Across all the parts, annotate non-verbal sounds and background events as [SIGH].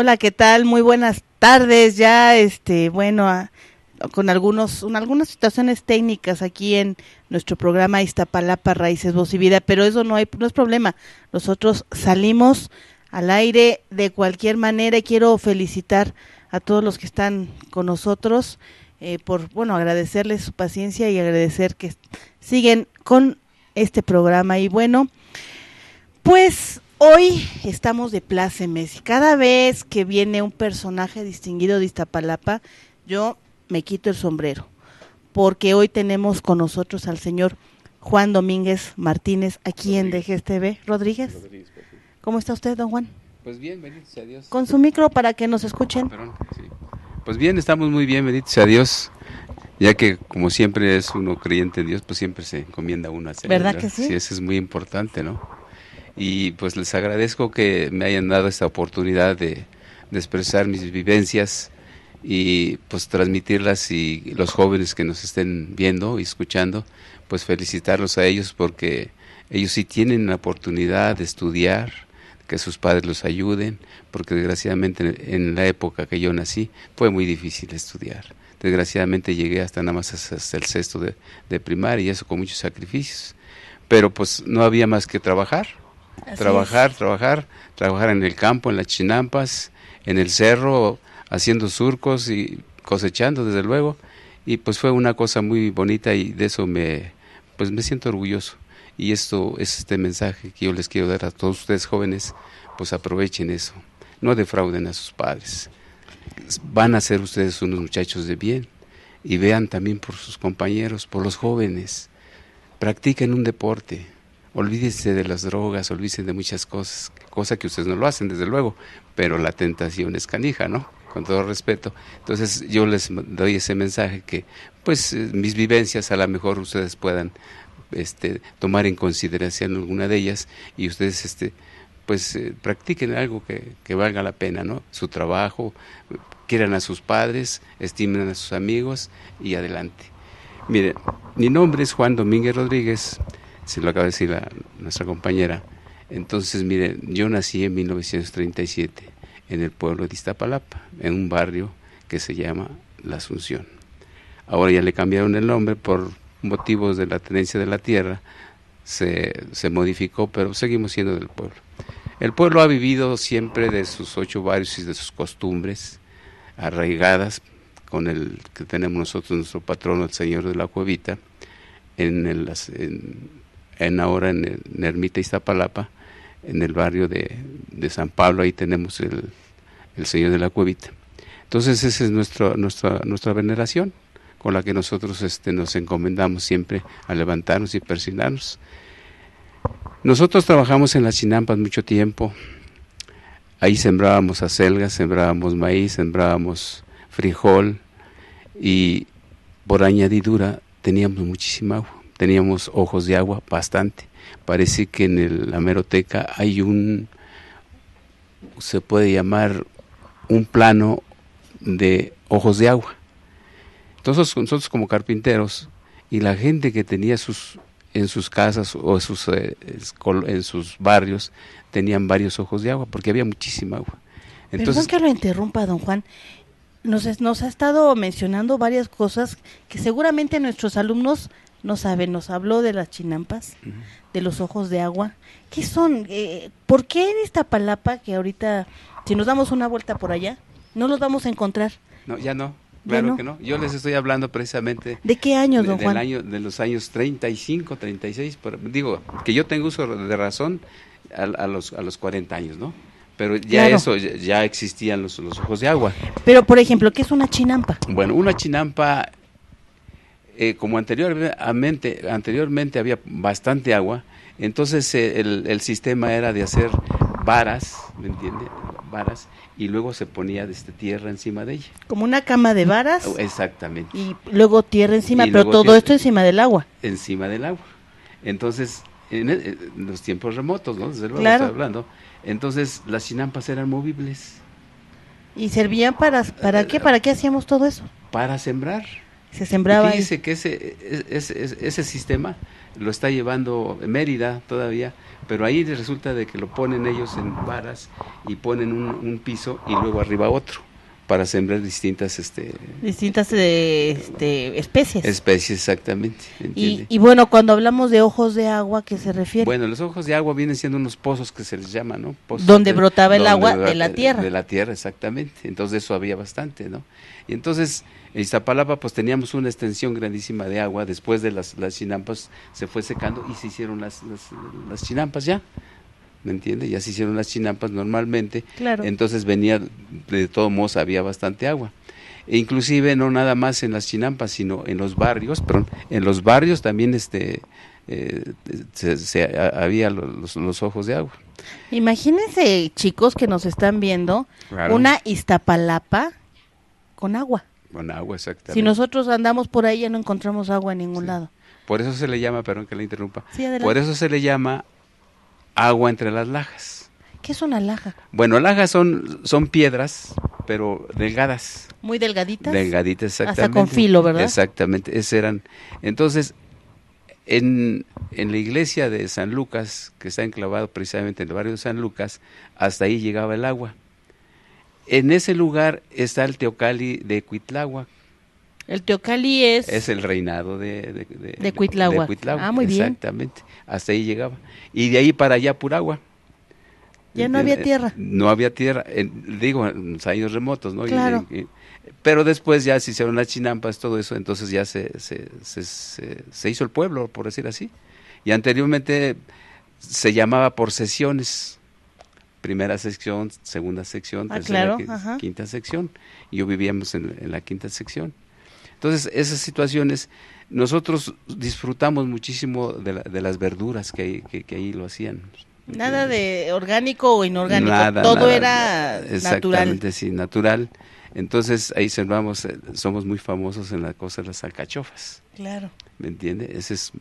Hola, ¿qué tal? Muy buenas tardes. Ya, este, bueno, ah, con algunos, algunas situaciones técnicas aquí en nuestro programa Iztapalapa, Raíces, Voz y Vida, pero eso no, hay, no es problema. Nosotros salimos al aire de cualquier manera y quiero felicitar a todos los que están con nosotros eh, por, bueno, agradecerles su paciencia y agradecer que siguen con este programa. Y bueno, pues Hoy estamos de plácemes y cada vez que viene un personaje distinguido de Iztapalapa, yo me quito el sombrero, porque hoy tenemos con nosotros al señor Juan Domínguez Martínez, aquí en DGSTV. Rodríguez. ¿Cómo está usted, don Juan? Pues bien, bendito sea Dios. Con su micro para que nos escuchen. Ah, pues bien, estamos muy bien, bendito sea Dios. Ya que como siempre es uno creyente en Dios, pues siempre se encomienda uno a ser. ¿Verdad, que sí? Sí, eso es muy importante, ¿no? y pues les agradezco que me hayan dado esta oportunidad de, expresar mis vivencias y pues transmitirlas y los jóvenes que nos estén viendo y escuchando, pues felicitarlos a ellos porque ellos sí tienen la oportunidad de estudiar, que sus padres los ayuden, porque desgraciadamente en la época que yo nací fue muy difícil estudiar. Desgraciadamente llegué hasta nada más hasta el sexto de, de primaria y eso con muchos sacrificios. Pero pues no había más que trabajar, trabajar, trabajar, trabajar en el campo, en las chinampas, en el cerro, haciendo surcos y cosechando, desde luego. Y pues fue una cosa muy bonita y de eso me, pues me siento orgulloso. Y esto es este mensaje que yo les quiero dar a todos ustedes jóvenes, pues aprovechen eso, no defrauden a sus padres. Van a ser ustedes unos muchachos de bien y vean también por sus compañeros, por los jóvenes. Practiquen un deporte, olvídese de las drogas, olvídese de muchas cosas, cosa que ustedes no lo hacen, desde luego, pero la tentación es canija, ¿no? Con todo respeto. Entonces yo les doy ese mensaje que, pues, eh, mis vivencias a lo mejor ustedes puedan este, tomar en consideración alguna de ellas y ustedes, este, pues, eh, practiquen algo que, que valga la pena, ¿no? Su trabajo, quieran a sus padres, estimen a sus amigos y adelante. Miren, mi nombre es Juan Domínguez Rodríguez se lo acaba de decir nuestra compañera. Entonces, miren, yo nací en 1937 en el pueblo de Iztapalapa, en un barrio que se llama La Asunción. Ahora ya le cambiaron el nombre por motivos de la tenencia de la tierra, se, modificó, pero seguimos siendo del pueblo. El pueblo ha vivido siempre de sus ocho barrios y de sus costumbres arraigadas con el que tenemos nosotros, nuestro patrono, el Señor de la Cuevita, en, el, en ahora en, el, Ermita Iztapalapa, en el barrio de, San Pablo, ahí tenemos el, el, Señor de la Cuevita. Entonces esa es nuestra, nuestra veneración con la que nosotros este, nos encomendamos siempre a levantarnos y persignarnos. Nosotros trabajamos en las chinampas mucho tiempo, ahí sembrábamos acelgas, sembrábamos maíz, sembrábamos frijol y por añadidura teníamos muchísima agua teníamos ojos de agua bastante. Parece que en la meroteca hay un, se puede llamar un plano de ojos de agua. Entonces nosotros como carpinteros y la gente que tenía sus en sus casas o en sus, eh, en sus barrios tenían varios ojos de agua porque había muchísima agua. Entonces, Perdón que lo interrumpa, don Juan. Nos, nos ha estado mencionando varias cosas que seguramente nuestros alumnos no sabe, nos habló de las chinampas, de los ojos de agua. ¿Qué son? Eh, ¿Por qué en esta palapa que ahorita, si nos damos una vuelta por allá, no los vamos a encontrar? No, ya no. Claro que no. Yo les estoy hablando precisamente. ¿De qué año, don de, Juan? año, de los años 35, 36. digo, que yo tengo uso de razón a, los, a los 40 años, ¿no? Pero ya eso, ya, existían los, los, ojos de agua. Pero, por ejemplo, ¿qué es una chinampa? Bueno, una chinampa eh, como anteriormente, anteriormente había bastante agua, entonces eh, el, sistema era de hacer varas, ¿me entiende? Varas, y luego se ponía este tierra encima de ella. Como una cama de varas. Oh, exactamente. Y luego tierra encima, pero todo esto encima del agua. Encima del agua. Entonces, en, e, eh, los tiempos remotos, ¿no? Desde luego claro. hablando. Entonces, las chinampas eran movibles. ¿Y servían para, para eh, qué? ¿Para qué hacíamos todo eso? Para sembrar. Se sembraba. dice que ese, ese, ese, sistema lo está llevando Mérida todavía, pero ahí resulta de que lo ponen ellos en varas y ponen un, piso y luego arriba otro para sembrar distintas este distintas eh, este, especies especies exactamente y, bueno cuando hablamos de ojos de agua qué se refiere bueno los ojos de agua vienen siendo unos pozos que se les llama no donde brotaba el agua de la tierra de la tierra exactamente entonces eso había bastante no y entonces en Iztapalapa pues teníamos una extensión grandísima de agua, después de las, chinampas se fue secando y se hicieron las, las, chinampas ya. ¿me entiende? Ya se hicieron las chinampas normalmente, entonces venía, de todos modos había bastante agua. E inclusive no nada más en las chinampas, sino en los barrios, perdón, en los barrios también este eh, se, había los, ojos de agua. Imagínense, chicos que nos están viendo, una Iztapalapa con agua agua, exactamente. Si nosotros andamos por ahí ya no encontramos agua en ningún lado. Por eso se le llama, perdón que le interrumpa, por eso se le llama agua entre las lajas. ¿Qué es una laja? Bueno, lajas son, son piedras, pero delgadas. Muy delgaditas. Delgaditas, exactamente. Hasta con filo, ¿verdad? Exactamente, esas eran. Entonces, en, en, la iglesia de San Lucas, que está enclavado precisamente en el barrio de San Lucas, hasta ahí llegaba el agua. En ese lugar está el Teocalli de Cuitlagua, El Teocalli es... Es el reinado de, de, de, de Ah, muy bien. Exactamente, hasta ahí llegaba. Y de ahí para allá Puragua. Ya no había eh, tierra. No había tierra, digo, en los años remotos, ¿no? Claro. pero después ya se hicieron las chinampas, todo eso, entonces ya se, se hizo el pueblo, por decir así. Y anteriormente se llamaba por sesiones primera sección, segunda sección, ah, tercera, quinta sección. Yo vivíamos en, la quinta sección. Entonces, esas situaciones, nosotros disfrutamos muchísimo de, las verduras que, ahí lo hacían. Nada de orgánico o inorgánico, todo era natural. Exactamente, natural. Entonces ahí vamos, eh, somos muy famosos en la cosa de las alcachofas. Claro. ¿Me entiende? Ese es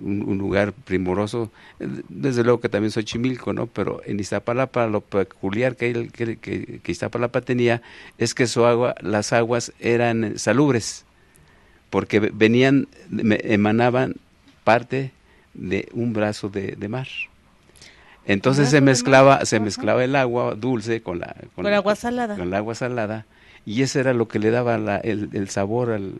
un, lugar primoroso. Desde luego que también soy chimilco, ¿no? Pero en Iztapalapa lo peculiar que, que, que Iztapalapa tenía es que su agua, las aguas eran salubres, porque venían, emanaban parte de un brazo de mar. Entonces ah, se mezclaba, se mezclaba el agua dulce con la con, el agua salada. Con el agua salada y eso era lo que le daba el, sabor al,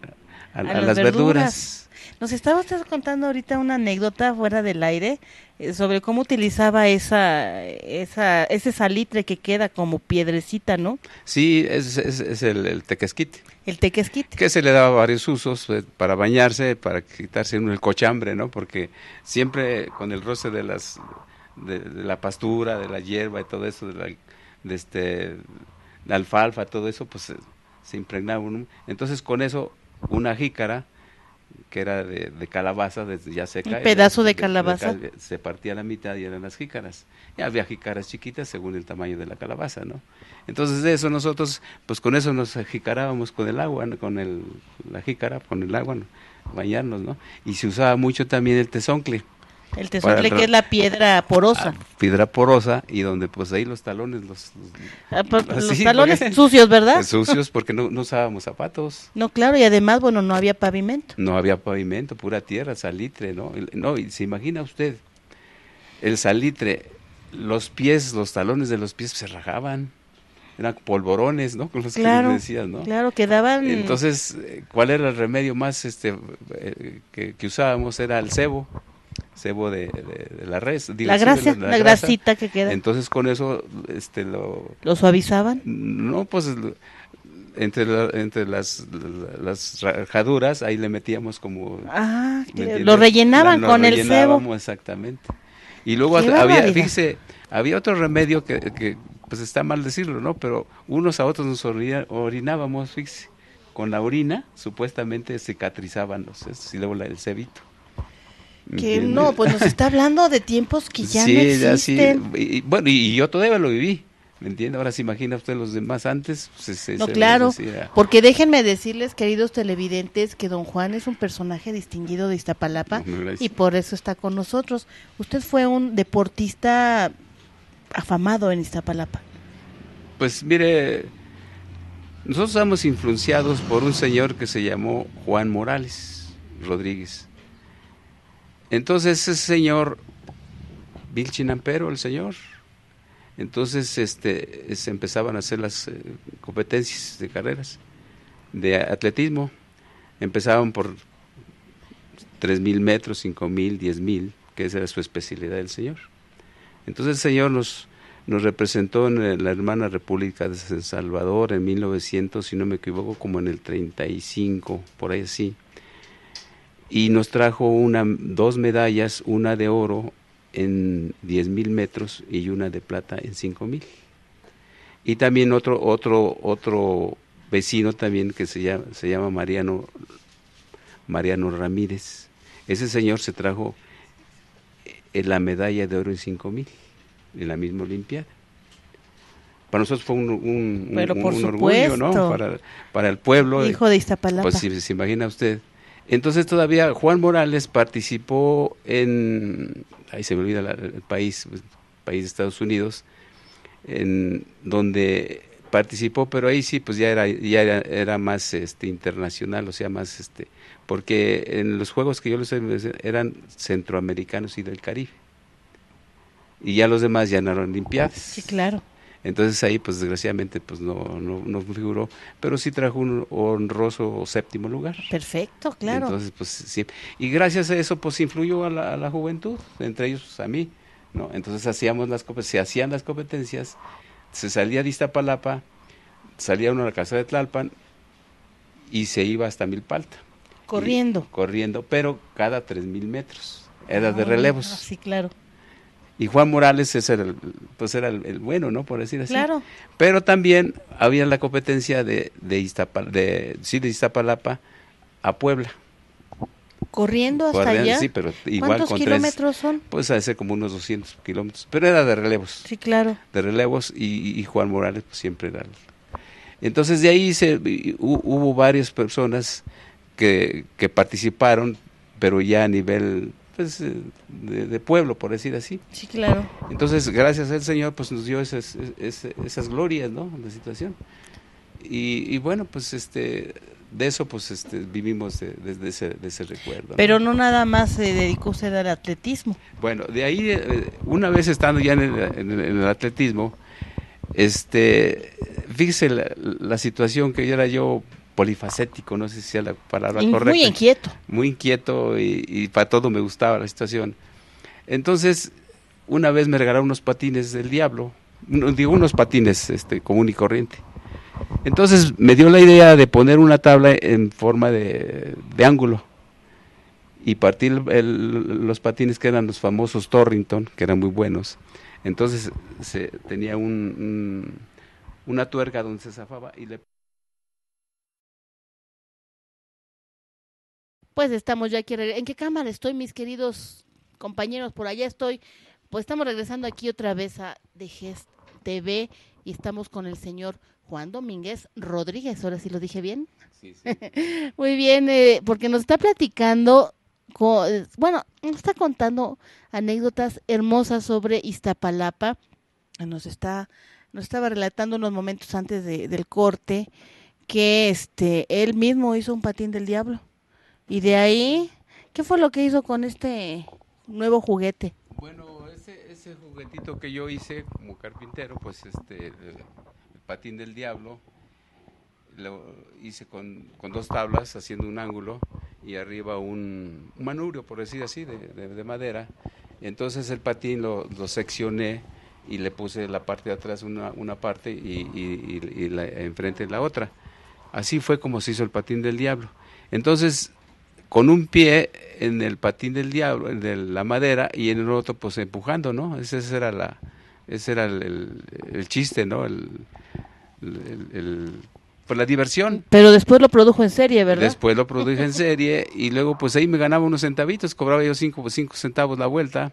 a, las, verduras. Nos estaba usted contando ahorita una anécdota fuera del aire eh, sobre cómo utilizaba esa, esa, ese salitre que queda como piedrecita, ¿no? Sí, es, el, tequesquite. El tequesquite. Que se le daba varios usos eh, para bañarse, para quitarse el cochambre, ¿no? Porque siempre con el roce de las de, la pastura, de la hierba y todo eso, de, este, alfalfa, todo eso, pues eh, se impregnaba. entonces con eso una jícara que era de, calabaza, desde ya seca. Un pedazo de calabaza. se partía la mitad y eran las jícaras. Y había jícaras chiquitas según el tamaño de la calabaza, ¿no? Entonces de eso nosotros, pues con eso nos jicarábamos con el agua, con el, la jícara, con el agua, bañarnos, ¿no? Y se usaba mucho también el tesoncle el tesoro que es la piedra porosa. piedra porosa y donde pues ahí los talones, los, los, ah, [LAUGHS] talones sucios, ¿verdad? [LAUGHS] Sucios [LAUGHS] porque no, no, usábamos zapatos. No, claro, y además, bueno, no había pavimento. No había pavimento, pura tierra, salitre, ¿no? No, y se imagina usted, el salitre, los pies, los talones de los pies se rajaban. Eran polvorones, ¿no? Con los claro, que decías, ¿no? Claro, quedaban. Entonces, ¿cuál era el remedio más este eh, que, que usábamos? Era el cebo Cebo de, la res. la grasa, la, grasita que queda. Entonces con eso este, lo... suavizaban? No, pues entre, entre las, las, rajaduras ahí le metíamos como... Ah, lo rellenaban con el cebo exactamente. Y luego había, fíjese, había otro remedio que, pues está mal decirlo, ¿no? Pero unos a otros nos orinábamos, fíjese. Con la orina supuestamente cicatrizaban los y ¿eh? luego el cebito. Que no, pues nos está hablando de tiempos que ya no existen. y, bueno, y yo todavía lo viví. ¿Me entiende? Ahora se imagina usted los demás antes. Pues, no, claro, porque déjenme decirles, queridos televidentes, que don Juan es un personaje distinguido de Iztapalapa y por eso está con nosotros. Usted fue un deportista afamado en Iztapalapa. Pues mire, nosotros estamos influenciados por un señor que se llamó Juan Morales Rodríguez. Entonces ese señor, Bill Chinampero, el señor, entonces este, se empezaban a hacer las eh, competencias de carreras de atletismo. Empezaban por 3.000 metros, 5.000, 10.000, que esa era su especialidad el señor. Entonces el señor nos, nos representó en eh, la hermana República de San Salvador en 1900, si no me equivoco, como en el 35, por ahí así y nos trajo una, dos medallas, una de oro en 10.000 metros y una de plata en 5.000. Y también otro, otro, otro vecino también que se llama, se llama Mariano, Mariano Ramírez. Ese señor se trajo eh, la medalla de oro en 5.000 en la misma Olimpiada. Para nosotros fue un, orgullo, ¿no? Para, para el pueblo. Hijo de Iztapalapa. Pues si se imagina usted entonces todavía Juan Morales participó en, ahí se me olvida el país, el pues, país de Estados Unidos, en donde participó, pero ahí sí, pues ya era, ya era, más este, internacional, o sea, más, este, porque en los juegos que yo les eran centroamericanos y del Caribe. Y ya los demás ya eran Olimpiadas. Sí, claro. Entonces ahí, pues desgraciadamente, pues no, no, no figuró, pero sí trajo un honroso séptimo lugar. Perfecto, claro. Entonces, pues sí. Y gracias a eso, pues influyó a la, juventud, entre ellos pues, a mí, ¿no? Entonces hacíamos las se hacían las competencias, se salía de Iztapalapa, salía uno a la casa de Tlalpan y se iba hasta Milpalta. Corriendo. corriendo, pero cada tres mil metros. Era de ah, relevos. Sí, claro y Juan Morales ese era el, pues era el, bueno, ¿no? Por decir así. Claro. Pero también había la competencia de, de, Iztapalapa a Puebla. ¿Corriendo hasta allá? Sí, pero igual ¿Cuántos con kilómetros son? Pues a ser como unos 200 kilómetros, pero era de relevos. Sí, claro. De relevos y, Juan Morales pues, siempre era. Entonces de ahí se, hubo varias personas que participaron, pero ya a nivel eh, de, pueblo, por decir así. Sí, claro. Entonces, gracias al Señor, pues nos dio esas, esas, glorias, ¿no? La situación. Y, bueno, pues este de eso pues este, vivimos desde ese, recuerdo. Pero no nada más se dedicó usted al atletismo. Bueno, de ahí, eh, una vez estando ya en el, atletismo, este, fíjese la, situación que yo era yo polifacético, no sé si sea la palabra correcta. Muy inquieto. Muy inquieto y, para todo me gustaba la situación. Entonces, una vez me regalaron unos patines del diablo, digo unos patines este, común y corriente. Entonces me dio la idea de poner una tabla en forma de, ángulo y partir los patines que eran los famosos Torrington, que eran muy buenos. Entonces se, tenía un, una tuerca donde se zafaba y le Pues estamos ya aquí. ¿En qué cámara estoy, mis queridos compañeros? Por allá estoy. Pues estamos regresando aquí otra vez a de Gest TV y estamos con el señor Juan Domínguez Rodríguez. Ahora sí lo dije bien. Sí, sí. [LAUGHS] Muy bien, eh, porque nos está platicando, con, eh, bueno, nos está contando anécdotas hermosas sobre Iztapalapa. Nos está, nos estaba relatando unos momentos antes del corte que este él mismo hizo un patín del diablo. Y de ahí, ¿qué fue lo que hizo con este nuevo juguete? Bueno, ese, ese juguetito que yo hice como carpintero, pues este, el, patín del diablo, lo hice con, dos tablas haciendo un ángulo y arriba un, manubrio, por decir así, de, madera. Entonces el patín lo, seccioné y le puse la parte de atrás una, una parte y, la, enfrente la otra. Así fue como se hizo el patín del diablo. Entonces con un pie en el patín del diablo, en la madera, y en el otro pues empujando, ¿no? Ese, era, la, ese era el, chiste, ¿no? El, pues, la diversión. Pero después lo produjo en serie, ¿verdad? Después lo produjo en serie y luego pues ahí me ganaba unos centavitos, cobraba yo cinco, cinco centavos la vuelta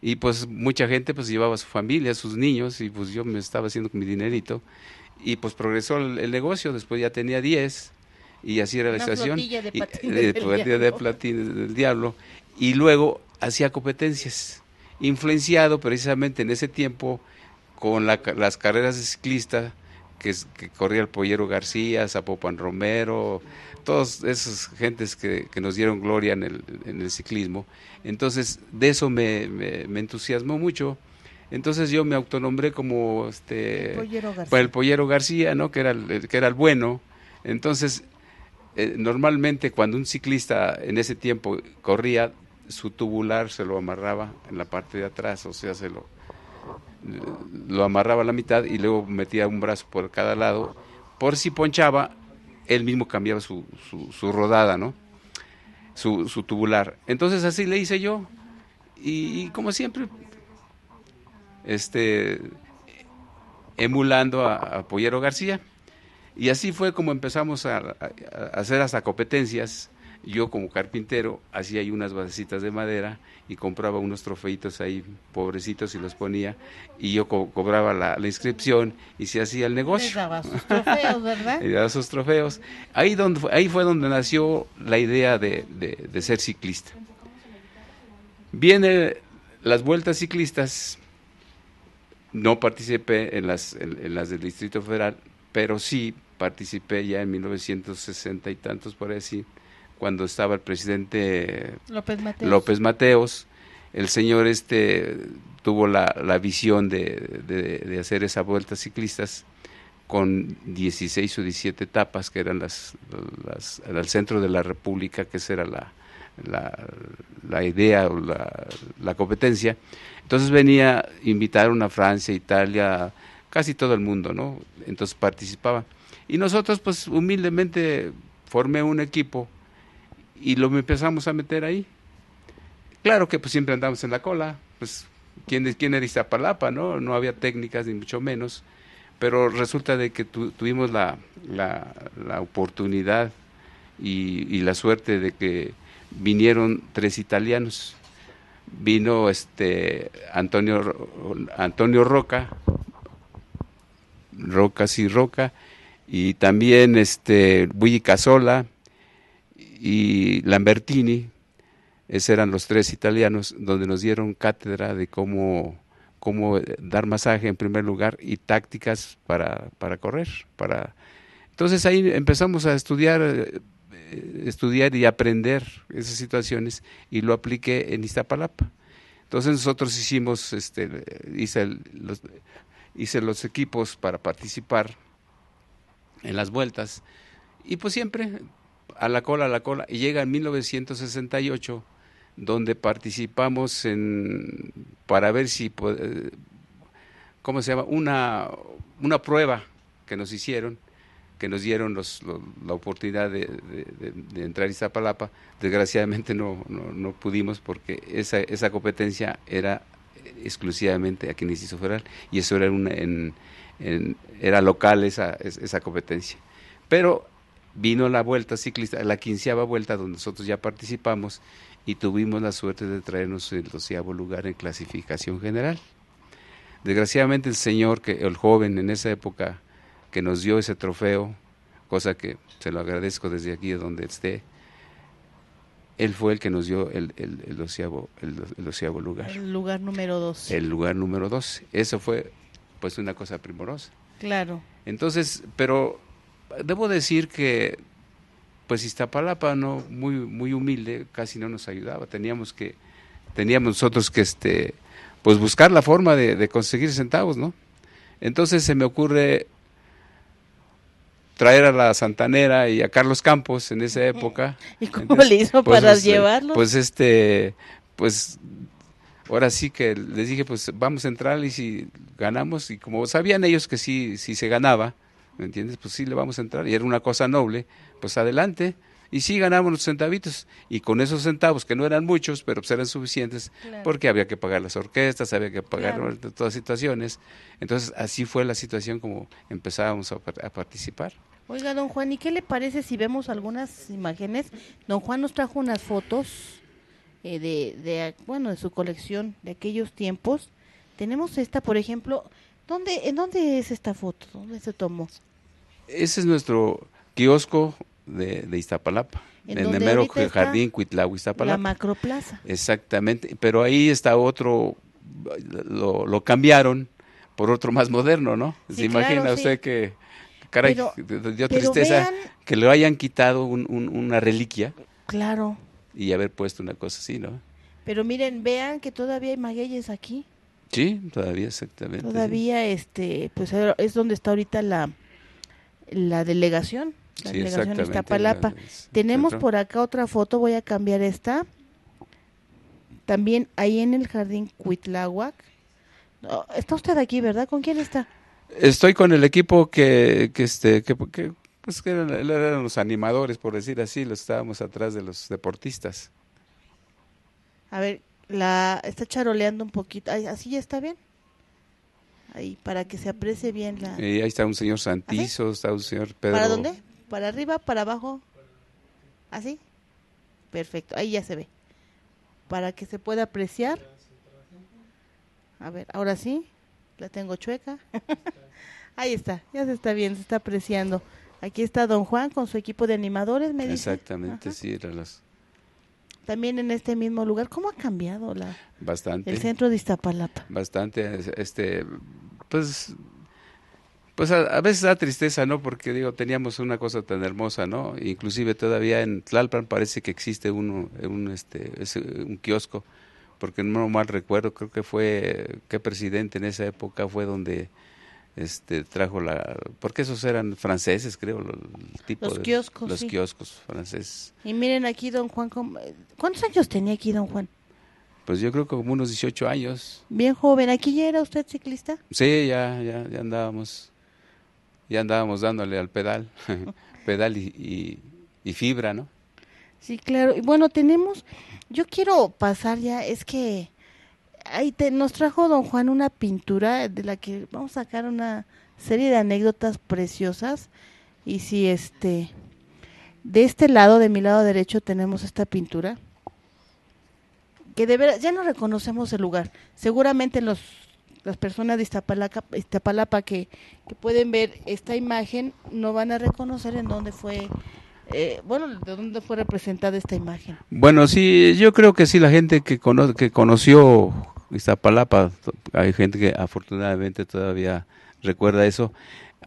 y pues mucha gente pues llevaba a su familia, a sus niños y pues yo me estaba haciendo con mi dinerito y pues progresó el, negocio, después ya tenía diez y era la estación de platines [LAUGHS] del, de platín del diablo y luego hacía competencias influenciado precisamente en ese tiempo con las carreras de ciclista que, corría el Pollero García, Zapopan Romero, todas esas gentes que, nos dieron gloria en el, en el ciclismo. Entonces, de eso me, me, entusiasmó mucho. Entonces yo me autonombré como este el Pollero García, el Pollero García ¿no? que era que era el bueno. Entonces, eh, normalmente cuando un ciclista en ese tiempo corría, su tubular se lo amarraba en la parte de atrás, o sea, se lo, lo amarraba a la mitad y luego metía un brazo por cada lado. Por si ponchaba, él mismo cambiaba su, su, rodada, ¿no? Su, tubular. Entonces así le hice yo. Y, como siempre, este, emulando a, a Pollero García. Y así fue como empezamos a, hacer hasta competencias. Yo como carpintero hacía ahí unas basecitas de madera y compraba unos trofeitos ahí, pobrecitos, y los ponía. Y yo cobraba la, inscripción y se hacía el negocio. y daba sus trofeos, ¿verdad? [LAUGHS] y daba sus trofeos. Ahí, donde, ahí fue donde nació la idea de, de, ser ciclista. Vienen las vueltas ciclistas. No participé en las, en las del Distrito Federal, pero sí participé ya en 1960 y tantos, por decir, cuando estaba el presidente López Mateos. el señor este tuvo la, visión de, hacer esa vuelta ciclistas con 16 o 17 etapas que eran las, las al centro de la República, que esa era la, la, idea o la, la competencia. Entonces venía, invitaron a Francia, Italia, casi todo el mundo, ¿no? Entonces participaba. Y nosotros pues humildemente formé un equipo y lo empezamos a meter ahí. Claro que pues siempre andamos en la cola, pues quién, quién era Iztapalapa, ¿no? No había técnicas ni mucho menos, pero resulta de que tuvimos la, oportunidad y, la suerte de que vinieron tres italianos. Vino este Antonio, Antonio Roca, Roca sí Roca, y también este Luigi Casola y Lambertini, esos eran los tres italianos, donde nos dieron cátedra de cómo, cómo eh, dar masaje en primer lugar y tácticas para, para correr. Para... Entonces ahí empezamos a estudiar, eh, estudiar y aprender esas situaciones y lo apliqué en Iztapalapa. Entonces nosotros hicimos, este, hice, los, hice los equipos para participar en las vueltas. Y pues siempre a la cola, a la cola. Y llega en 1968, donde participamos en, para ver si, eh, ¿cómo se llama? Una, una prueba que nos hicieron que nos dieron los, la oportunidad de, entrar a Iztapalapa. Desgraciadamente no, no, no pudimos porque esa, esa, competencia era exclusivamente aquí en hizo Federal y eso era una, en, era local esa, esa competencia. Pero vino la vuelta ciclista, la quinceava vuelta donde nosotros ya participamos y tuvimos la suerte de traernos el doceavo lugar en clasificación general. Desgraciadamente el señor, que, el joven en esa época que nos dio ese trofeo, cosa que se lo agradezco desde aquí donde esté, él fue el que nos dio el, el, el, doceavo, lugar. El lugar número dos. El lugar número dos, Eso fue pues una cosa primorosa. Claro. Entonces, pero debo decir que pues Iztapalapa no muy muy humilde, casi no nos ayudaba, teníamos que teníamos nosotros que este pues buscar la forma de, conseguir centavos, ¿no? Entonces se me ocurre traer a la Santanera y a Carlos Campos en esa [LAUGHS] época. ¿Y cómo le hizo pues, para este, llevarlo? Pues este, pues ahora sí que les dije, pues vamos a entrar y si ganamos, y como sabían ellos que sí, si se ganaba, ¿me entiendes? Pues sí, le vamos a entrar, y era una cosa noble, pues adelante. Y sí ganamos los centavitos, y con esos centavos, que no eran muchos, pero pues eran suficientes, porque había que pagar las orquestas, había que pagar todas las situaciones. Entonces, así fue la situación como empezábamos a, a participar. Oiga, don Juan, ¿y qué le parece si vemos algunas imágenes? Don Juan nos trajo unas fotos eh, de, bueno, de su colección de aquellos tiempos. Tenemos esta, por ejemplo, ¿dónde, ¿en dónde es esta foto? ¿Dónde se tomó? Ese es nuestro kiosco de, de Iztapalapa. En, el mero jardín Cuitlao, Iztapalapa. La macroplaza. Exactamente, pero ahí está otro, lo, lo cambiaron por otro más moderno, ¿no? ¿Se imagina usted que, caray, dio tristeza que le hayan quitado una reliquia. Claro y haber puesto una cosa así, ¿no? Pero miren, vean que todavía hay magueyes aquí. Sí, todavía exactamente. Todavía este, pues es donde está ahorita la la delegación, la sí, delegación Iztapalapa. Tenemos por acá otra foto, voy a cambiar esta. También ahí en el jardín Cuitláhuac. Oh, está usted aquí, ¿verdad? ¿Con quién está? Estoy con el equipo que, que, este, que, pues que eran, eran los animadores, por decir así, los estábamos atrás de los deportistas. A ver, está charoleando un poquito. así ya está bien. Ahí, para que se aprecie bien ahí está un señor Santizo, ¿Ah, está un señor Pedro. ¿Para dónde? ¿Para arriba? ¿Para abajo? ¿Así? ¿Ah, Perfecto, ahí ya se ve. Para que se pueda apreciar. A ver, ahora sí, la tengo chueca. [LAUGHS] ahí está, ya se está bien, se está apreciando. Aquí está Don Juan con su equipo de animadores, me dice. Exactamente, sí, era las... También en este mismo lugar, ¿cómo ha cambiado la bastante el centro de Iztapalapa? Bastante, este, pues, pues a, veces da tristeza, ¿no? Porque digo teníamos una cosa tan hermosa, ¿no? Inclusive todavía en Tlalpan parece que existe uno, un, este, un kiosco, porque no mal recuerdo, creo que fue, qué presidente en esa época fue donde este, trajo la porque esos eran franceses creo los de, kioscos los kioscos franceses y miren aquí don Juan cuántos años tenía aquí don Juan pues yo creo que como unos 18 años bien joven aquí ya era usted ciclista sí ya ya ya andábamos ya andábamos dándole al pedal [LAUGHS] pedal y, y fibra no sí claro y bueno tenemos yo quiero pasar ya es que ahí nos trajo don Juan una pintura de la que vamos a sacar una serie de anécdotas preciosas. Y si este, de este lado, de mi lado derecho, tenemos esta pintura, que de veras, ya no reconocemos el lugar. Seguramente los, las personas de Iztapalapa, Iztapalapa que, pueden ver esta imagen no van a reconocer en dónde fue. Eh, bueno, ¿de dónde fue representada esta imagen? Bueno, sí, yo creo que sí, la gente que, que conoció Iztapalapa. Hay gente que afortunadamente todavía recuerda eso.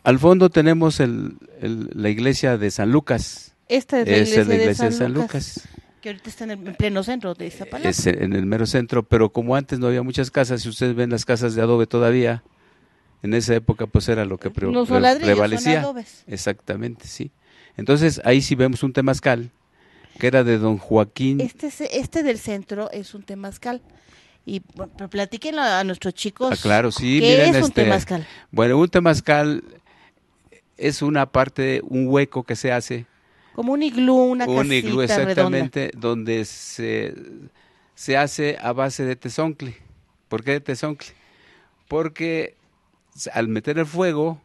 Al fondo tenemos la iglesia de San Lucas. Esta es la iglesia, de, San, Lucas, Que ahorita está en, el, pleno centro de Iztapalapa. Es en el mero centro, pero como antes no había muchas casas, si ustedes ven las casas de adobe todavía, en esa época pues era lo que prevalecía. Exactamente, sí. Entonces ahí sí vemos un temazcal que era de don Joaquín. Este, este del centro es un temazcal y platiquen a nuestros chicos. Ah, claro, sí, miren este, Bueno, un temazcal es una parte, un hueco que se hace. Como un iglú, una un iglú, exactamente, donde se, se hace a base de tezoncle. ¿Por qué de tezoncle? Porque al meter el fuego,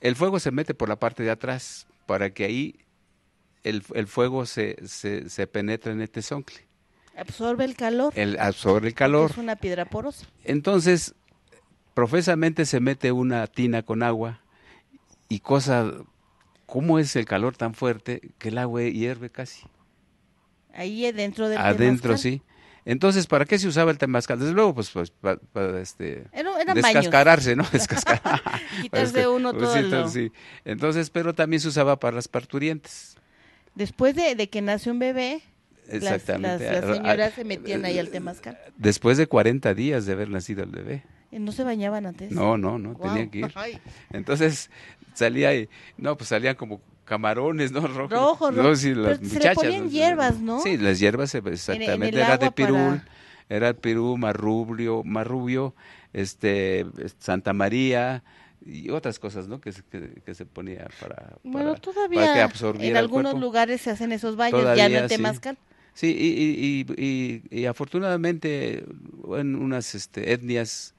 el fuego se mete por la parte de atrás, para que ahí el, fuego se, se, en el tezoncle. Absorbe el calor. El, absorbe el calor. Es una piedra porosa. Entonces, profesamente se mete una tina con agua y cosa, ¿cómo es el calor tan fuerte que el agua hierve casi? Ahí eh, dentro del Adentro, sí. Entonces, ¿para qué se usaba el temazcal? Desde luego, pues, pues para, este, era, era descascararse, ¿no? Descascar... Quitarse uno todo. Entonces, pero también se usaba para las parturientes. Después de que nace un bebé, Exactamente. Las, ah, ah, señoras se metían ahí al eh, temazcal. Después de 40 días de haber nacido el bebé. ¿No se bañaban antes? No, no, no, tenían que ir. Entonces salía y, no, pues salían como camarones, ¿no? Rojos. Rojos, las muchachas, se ponían hierbas, ¿no? Sí, las hierbas, exactamente. era de pirul, era pirul, marrubio, marrubio, este, Santa María y otras cosas, ¿no? Que, se ponía para, para, bueno, todavía que absorbiera En algunos lugares se hacen esos baños, ya no en Temazcal. Sí, y, y, afortunadamente en unas este, etnias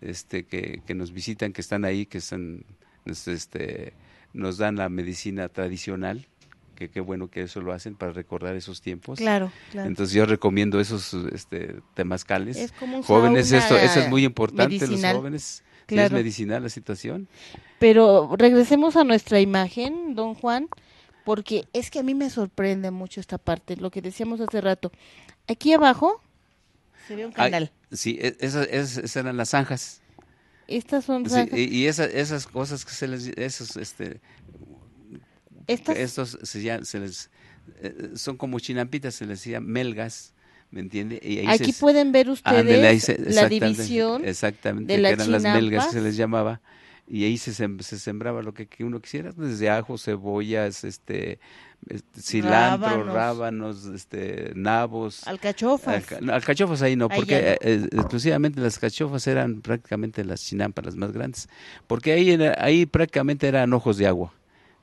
este, que, nos visitan, que están ahí, que están, este, nos, dan la medicina tradicional, que qué bueno que eso lo hacen para recordar esos tiempos. Claro, claro. Entonces yo recomiendo esos este, temazcales. jóvenes, esto, eso es muy importante, los jóvenes. Claro. Es medicinal la situación. Pero regresemos a nuestra imagen, don Juan porque es que a mí me sorprende mucho esta parte, lo que decíamos hace rato. Aquí abajo se ve un canal. sí, e, esas, eran las zanjas. Estas son zanjas. y, esas, cosas que se les... Esos, este, Estos se, les... Eh, eh, son como chinampitas, se les decía melgas. ¿Me entiende? Y Aquí pueden ver ustedes la división exactamente, de que eran las melgas se les llamaba y ahí se, se sembraba lo que, uno quisiera, desde ajo, cebollas, este, este cilantro, rábanos. este, nabos. Alcachofas. al alcachofas ahí no, porque eh, exclusivamente las cachofas eran prácticamente las chinampas, las más grandes, porque ahí, ahí prácticamente eran ojos de agua,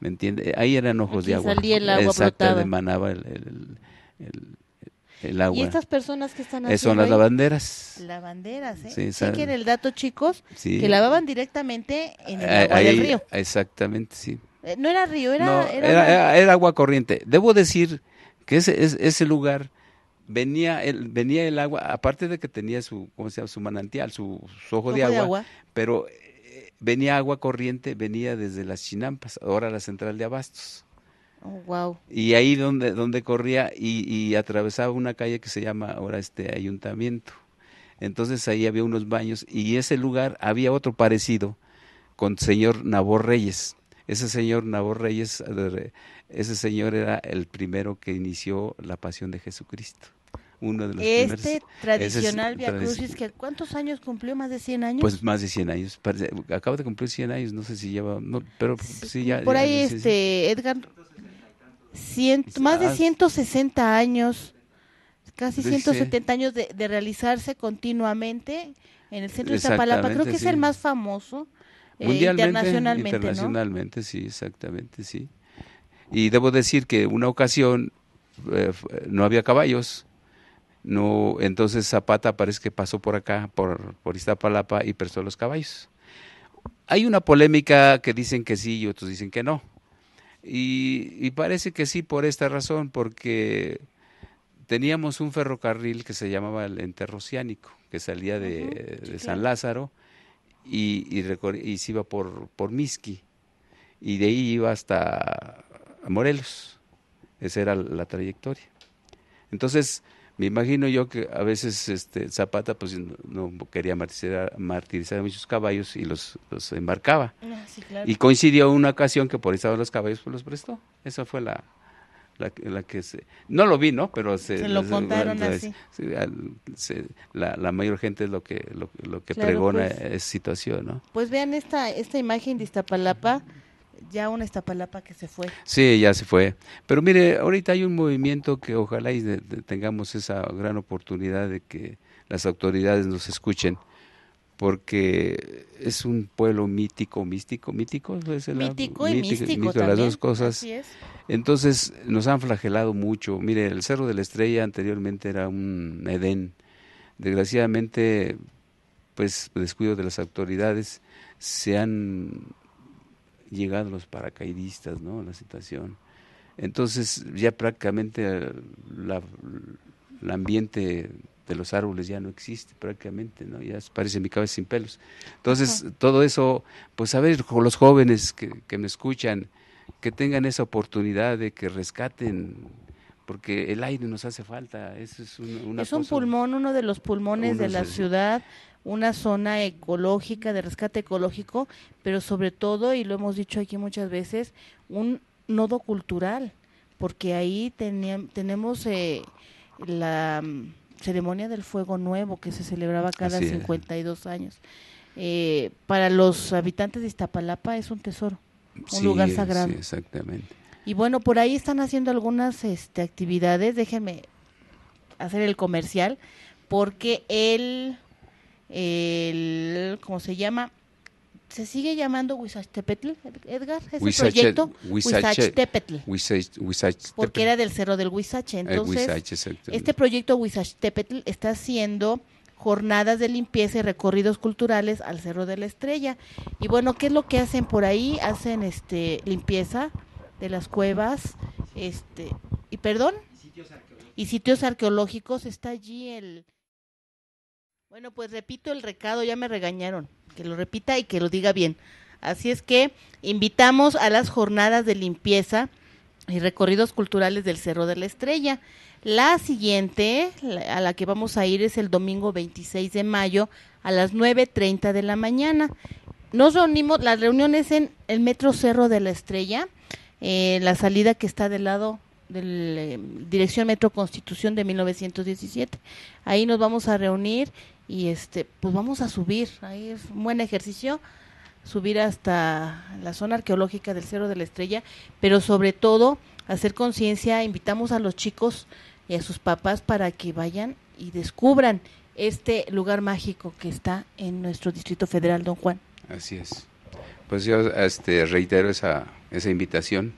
¿me entiendes? Ahí eran ojos de agua. Salía el agua Exacto, emanaba el el agua. ¿Y estas personas que están haciendo? Eh, son las lavanderas. Lavanderas, ¿eh? Sí, en el dato, chicos, que lavaban directamente en el ah, agua del río. Exactamente, sí. Eh, no era río, era, era, era, agua corriente. Debo decir que ese, ese, ese lugar venía el, venía el agua, aparte de que tenía su, su manantial, su, ojo, de, agua, pero eh, venía agua corriente, venía desde las Chinampas, ahora la central de Abastos. Oh, wow. Y ahí donde, donde corría y, atravesaba una calle que se llama ahora este ayuntamiento. Entonces ahí había unos baños y ese lugar había otro parecido con señor Nabor Reyes. Ese señor Nabor Reyes, ese señor era el primero que inició la pasión de Jesucristo. Uno de los este tradicional Via Crucis, que ¿cuántos años cumplió? ¿Más de 100 años? Pues más de 100 años. Acaba de cumplir 100 años, no sé si lleva, no, pero sí, ya. Por ahí, este, Edgar, más de 160 años, casi 170 años de, realizarse continuamente en el centro de Iztapalapa. Creo que es el más famoso eh, internacionalmente. Internacionalmente, sí, exactamente, sí. Y debo decir que una ocasión eh, no había caballos. No, entonces Zapata parece que pasó por acá, por, por Iztapalapa, y prestó los caballos. Hay una polémica que dicen que sí y otros dicen que no. Y, parece que sí por esta razón, porque teníamos un ferrocarril que se llamaba el Enterrociánico, que salía de, San Lázaro y, se iba por, por y de ahí iba hasta Morelos. Esa era la trayectoria. Entonces, me imagino yo que a veces este, Zapata pues no quería martirizar, a muchos caballos y los, los embarcaba. Ah, y coincidió una ocasión que por estaban los caballos pues, los prestó. Esa fue la, la, que se, no lo vi, ¿no? Pero se, lo contaron la, así. la, mayor gente es lo que lo, que pregona pues. situación, ¿no? Pues vean esta esta imagen de Iztapalapa ya una estapalapa que se fue. Sí, ya se fue. Pero mire, ahorita hay un movimiento que ojalá y tengamos esa gran oportunidad de que las autoridades nos escuchen, porque es un pueblo mítico, místico, mítico. Es el mítico y místico, las dos cosas. Entonces nos han flagelado mucho. Mire, el Cerro de la Estrella anteriormente era un Edén. Desgraciadamente, pues descuido de las autoridades, se han llegados los paracaidistas, ¿no? La situación. Entonces ya prácticamente eh, la, el ambiente de los árboles ya no existe prácticamente, ¿no? Ya parece mi cabeza sin pelos. Entonces, todo eso, pues a ver, los jóvenes que, me escuchan, que tengan esa oportunidad de que rescaten, porque el aire nos hace falta, es una, Es un pulmón, uno de los pulmones de la ciudad, una zona ecológica, de rescate ecológico, pero sobre todo, y lo hemos dicho aquí muchas veces, un nodo cultural, porque ahí tenemos eh, la mm, ceremonia del fuego nuevo que se celebraba cada 52 años. Eh, para los habitantes de Iztapalapa es un tesoro, un lugar sagrado. Sí, exactamente. Y bueno, por ahí están haciendo algunas este, actividades, déjenme hacer el comercial, porque el el, ¿cómo se llama? se sigue llamando Huizachtepetl, Edgar, ese proyecto Huizachtepetl. Porque era del cerro del Huizache. Entonces, este proyecto Huizachtepetl está haciendo jornadas de limpieza y recorridos culturales al Cerro de la Estrella. Y bueno, ¿qué es lo que hacen por ahí? Hacen este limpieza de las cuevas, este, y perdón, y sitios arqueológicos está allí el bueno, pues repito el recado, ya me regañaron, que lo repita y que lo diga bien. Así es que invitamos a las jornadas de limpieza y recorridos culturales del Cerro de la Estrella. La siguiente a la que vamos a ir es el domingo 26 de mayo a las 9.30 de la mañana. Nos reunimos, las reuniones en el Metro Cerro de la Estrella, eh, la salida que está del lado de la eh, Dirección Metro Constitución de 1917. Ahí nos vamos a reunir y este, pues vamos a subir, ahí es un buen ejercicio subir hasta la zona arqueológica del Cerro de la Estrella, pero sobre todo hacer conciencia, invitamos a los chicos y a sus papás para que vayan y descubran este lugar mágico que está en nuestro Distrito Federal, don Juan. Así es. Pues yo este, reitero esa, esa invitación,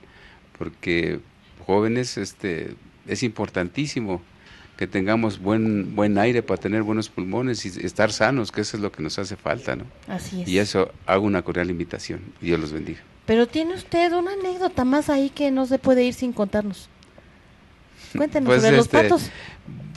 porque jóvenes, este, es importantísimo que tengamos buen, buen aire para tener buenos pulmones y estar sanos, que eso es lo que nos hace falta, ¿no? Así es. Y eso hago una cordial invitación. Dios los bendiga. Pero tiene usted una anécdota más ahí que no se puede ir sin contarnos. Cuéntenos de pues, los este, patos.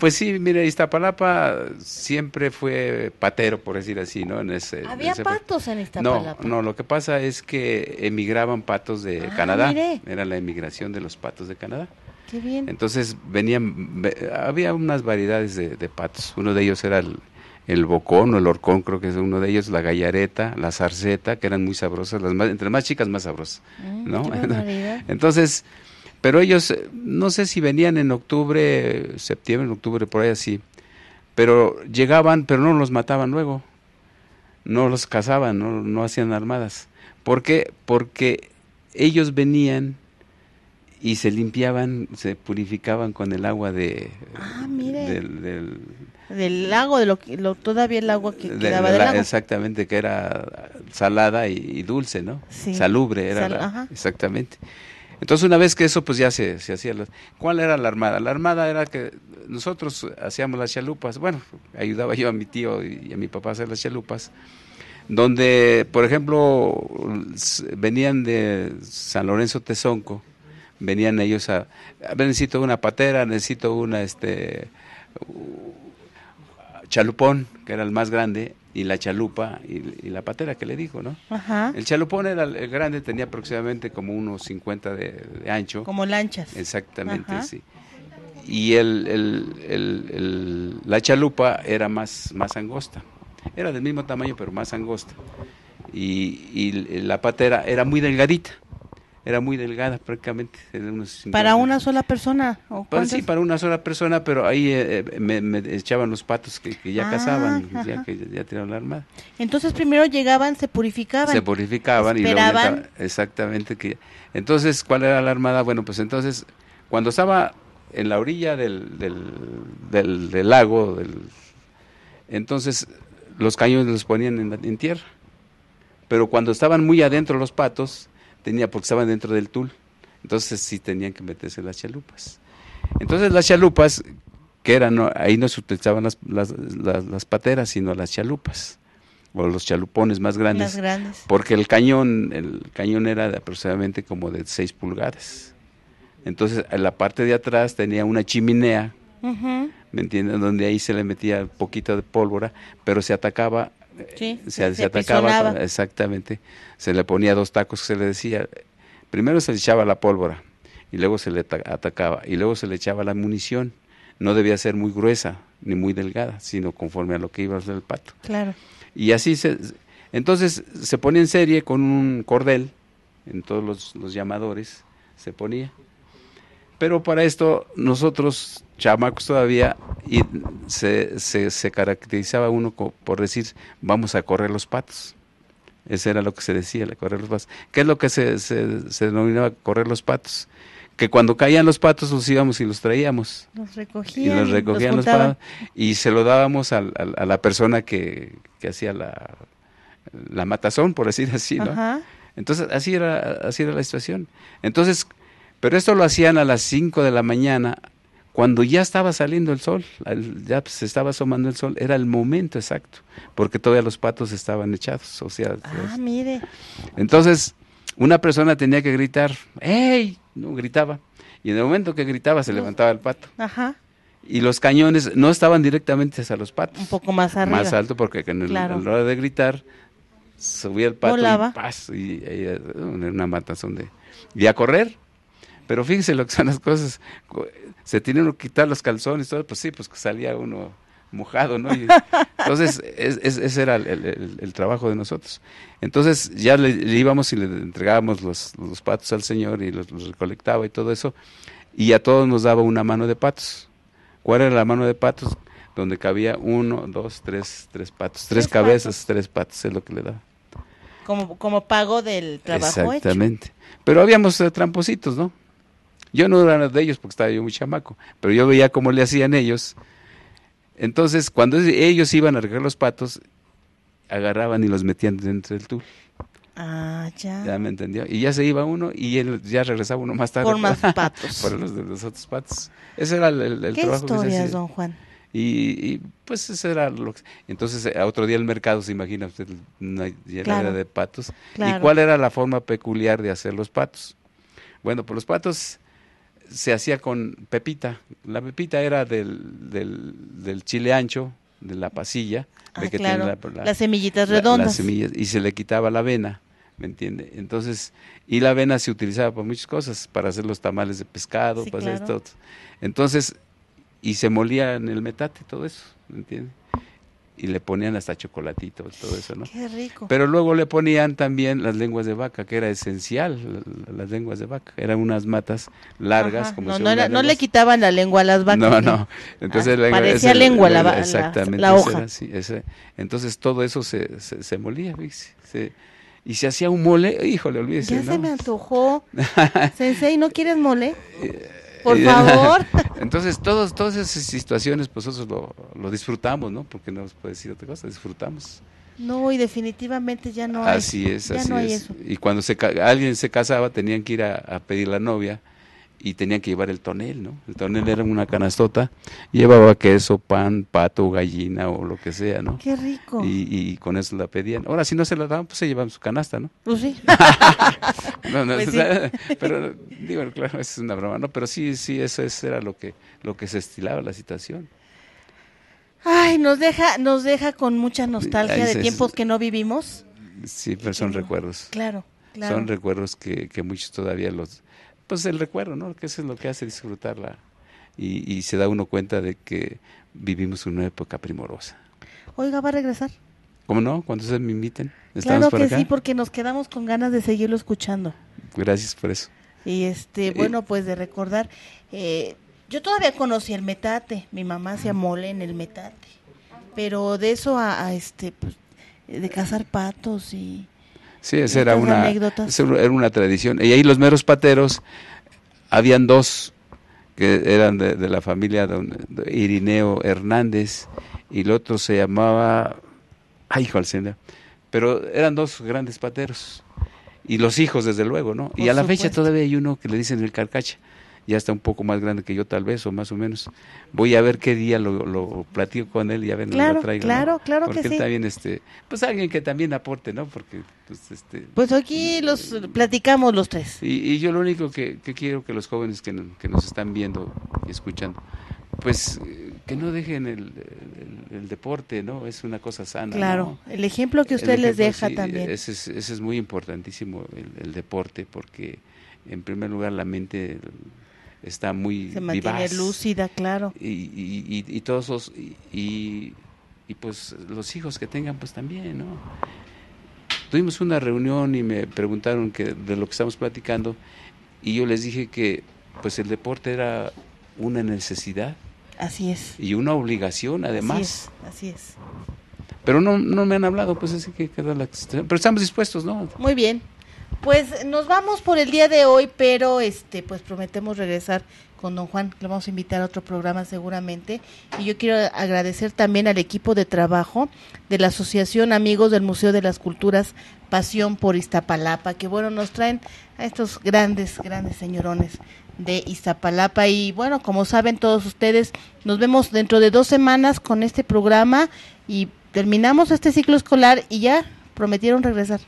Pues sí, mire, Iztapalapa siempre fue patero, por decir así, ¿no? En ese, ¿Había patos en Iztapalapa? No, no, lo que pasa es que emigraban patos de ah, Canadá. Era la emigración de los patos de Canadá. Entonces venían, había unas variedades de, patos. Uno de ellos era el, bocón o el horcón, creo que es uno de ellos, la gallareta, la zarzeta que eran muy sabrosas, las más, entre más chicas más sabrosas, mm, ¿no? [LAUGHS] Entonces, pero ellos, eh, no sé si venían en octubre, septiembre, octubre, por ahí así, pero llegaban, pero no los mataban luego, no los cazaban, no, no hacían armadas. ¿Por qué? Porque ellos venían y se limpiaban, se purificaban con el agua de ah, Del, lago, de lo, todavía el agua que quedaba del la, lago. Exactamente, que era salada y, dulce, ¿no? Salubre era, exactamente. Entonces una vez que eso pues ya se, se hacía. ¿Cuál era la armada? La armada era que nosotros hacíamos las chalupas, bueno, ayudaba yo a mi tío y a mi papá a hacer las chalupas, donde por ejemplo venían de San Lorenzo Tezonco, venían ellos a, necesito una patera, necesito una, este, chalupón, que era el más grande, y la chalupa y, la patera que le dijo, ¿no? El chalupón era el grande, tenía aproximadamente como unos 50 de, ancho. Como lanchas. Exactamente, sí. Y el, la chalupa era más, más angosta. Era del mismo tamaño, pero más angosta. Y, y la patera era muy delgadita era muy delgada prácticamente. ¿Para una sola persona? ¿o para, sí, para una sola persona, pero ahí eh, eh, me, echaban los patos que, ya cazaban, ya que ya ah, pues, la armada. Entonces primero llegaban, se purificaban. Se purificaban y esperaban exactamente. que Entonces, ¿cuál era la armada? Bueno, pues entonces, cuando estaba en la orilla del, del, lago, del, entonces los cañones los ponían en tierra. Pero cuando estaban muy adentro los patos, tenía, porque estaban dentro del tul, entonces sí tenían que meterse las chalupas. Entonces las chalupas, que eran, ahí no se utilizaban las, las, las, pateras, sino las chalupas o los chalupones más grandes, porque el cañón el cañón era de aproximadamente como de 6 pulgadas entonces en la parte de atrás tenía una chimenea me entiendes donde ahí se le metía poquito de pólvora pero se atacaba Sí, eh, se, atacaba, exactamente. Se le ponía dos tacos se le decía. Primero se le echaba la pólvora y luego se le atacaba y luego se le echaba la munición. No debía ser muy gruesa ni muy delgada, sino conforme a lo que iba a hacer el pato. Claro. Y así se. Entonces se ponía en serie con un cordel en todos los llamadores, se ponía. Pero para esto nosotros chamacos todavía y se, caracterizaba uno por decir, vamos a correr los patos. Eso era lo que se decía, correr los patos. ¿Qué es lo que se, denominaba correr los patos? Que cuando caían los patos los íbamos y los traíamos. Los recogían. Y los recogían los, y se lo dábamos a, la persona que, hacía la, matazón, por decir así, ¿no? Entonces, así era, así era la situación. Entonces, pero esto lo hacían a las 5 de la mañana cuando ya estaba saliendo el sol, ya se estaba asomando el sol, era el momento exacto, porque todavía los patos estaban echados. O sea, ah, mire. Entonces, una persona tenía que gritar, ¡Ey! No, gritaba. Y en el momento que gritaba, se levantaba el pato. Ajá. Y los cañones no estaban directamente hacia los patos. Un poco más arriba. Más alto, porque en, el, hora de gritar, subía el pato y, ¡paz!, y, era eh, una matazón de... Y a correr. Pero fíjense lo que son las cosas. Se tiene que quitar los calzones, y todo, pues sí, pues salía uno mojado, ¿no? [LAUGHS] entonces, es, ese era el, trabajo de nosotros. Entonces, ya le, íbamos y le entregábamos los, patos al Señor y los, recolectaba y todo eso, y a todos nos daba una mano de patos. ¿Cuál era la mano de patos? Donde cabía uno, dos, tres, tres patos, tres, cabezas, tres patos, es lo que le daba. Como, como pago del trabajo Exactamente. Pero habíamos eh, trampositos, ¿no? Yo no era de ellos porque estaba yo muy chamaco, pero yo veía cómo le hacían ellos. Entonces, cuando ellos iban a recoger los patos, agarraban y los metían dentro del tul. Ah, ya. Ya me entendió. Y ya se iba uno y él ya regresaba uno más tarde. Por más [LAUGHS] patos. por los, los, otros patos. Ese era el, ¿Qué historias, don Juan? Y, pues ese era lo que... Entonces, eh, a otro día el mercado, se imagina usted, de patos. ¿Y cuál era la forma peculiar de hacer los patos? Bueno, pues los patos se hacía con pepita. La pepita era del, del, chile ancho, de la pasilla. de ah, que tiene la, las semillitas redondas. y se le quitaba la avena, ¿me entiende? Entonces, y la avena se utilizaba para muchas cosas, para hacer los tamales de pescado, para hacer esto. Entonces, y se molía en el metate, todo eso, ¿me entiende? y le ponían hasta chocolatito, todo eso, ¿no? Qué rico. Pero luego le ponían también las lenguas de vaca, que era esencial, las lenguas de vaca. Eran unas matas largas, como no, si no, no, le quitaban la lengua a las vacas. No, no. Entonces, ah, parecía lengua la, vaca. exactamente, la hoja. entonces todo eso se, se, molía, se, y se hacía un mole, híjole, olvídese. Ya se me antojó. [LAUGHS] Sensei, ¿no quieres mole? Eh, por favor. [LAUGHS] Entonces, todos, todas esas situaciones, pues nosotros lo, disfrutamos, ¿no? Porque no nos puede decir otra cosa, disfrutamos. No, y definitivamente ya no hay. Así es, así es. Y cuando se, alguien se casaba, tenían que ir a pedir la novia y tenían que llevar el tonel, ¿no? El tonel era una canastota, llevaba queso, pan, pato, gallina o lo que sea, ¿no? Qué rico. Y, con eso la pedían. Ahora, si no se la daban, pues se llevaban su canasta, ¿no? Pues sí. [LAUGHS] no, pues Pero, digo, claro, es una broma, ¿no? Pero sí, sí, eso, era lo que, lo que se estilaba la situación. Ay, nos deja, nos deja con mucha nostalgia de tiempos que no vivimos. Sí, pero son recuerdos. Claro, claro. Son recuerdos que muchos todavía los, es pues, el recuerdo, ¿no? Que eso es lo que hace disfrutarla. Y, se da uno cuenta de que vivimos una época primorosa. Oiga, ¿va a regresar? ¿Cómo no? Cuando ustedes me inviten. Estamos claro que sí, porque nos quedamos con ganas de seguirlo escuchando. Gracias por eso. Y este, eh, eh. bueno, pues de recordar, eh, yo todavía conocí el metate, mi mamá se amole en el metate, pero de eso a, a este, pues, de cazar patos y Sí, esa era una, era una tradición. Y ahí los meros pateros, habían dos que eran de, la familia Irineo Hernández y el otro se llamaba, ay, hijo pero eran dos grandes pateros. Y los hijos, desde luego, ¿no? y a la fecha todavía hay uno que le dicen el carcacha ya está un poco más grande que yo tal vez, o más o menos. Voy a ver qué día lo, platico con él y a ver claro, lo traigo. Claro, claro Porque que él también, este, pues alguien que también aporte, ¿no? Porque, pues, este, pues aquí eh, los platicamos los tres. Y, yo lo único que, quiero que los jóvenes que, que nos están viendo y escuchando, pues eh, que no dejen el, deporte, ¿no? Es una cosa sana. Claro, el ejemplo que usted les deja también. Ese es, muy importantísimo, el, el, deporte, porque en primer lugar la mente está muy Se mantiene lúcida, claro. Y, todos los, y, pues los hijos que tengan, pues también, ¿no? Tuvimos una reunión y me preguntaron que, de lo que estamos platicando y yo les dije que pues el deporte era una necesidad. Así es. Y una obligación además. Así es. Así es. Pero no, no me han hablado, pues así que queda la... Pero estamos dispuestos, ¿no? Muy bien. Pues nos vamos por el día de hoy, pero este, pues prometemos regresar con don Juan, lo vamos a invitar a otro programa seguramente. Y yo quiero agradecer también al equipo de trabajo de la Asociación Amigos del Museo de las Culturas Pasión por Iztapalapa, que bueno, nos traen a estos grandes, grandes señorones de Iztapalapa. Y bueno, como saben todos ustedes, nos vemos dentro de dos semanas con este programa y terminamos este ciclo escolar y ya prometieron regresar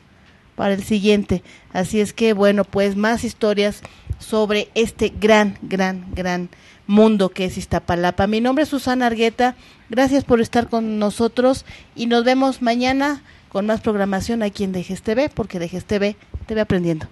para el siguiente. Así es que, bueno, pues más historias sobre este gran, gran, gran mundo que es Iztapalapa. Mi nombre es Susana Argueta, gracias por estar con nosotros y nos vemos mañana con más programación aquí en Dejes porque Dejes te ve aprendiendo.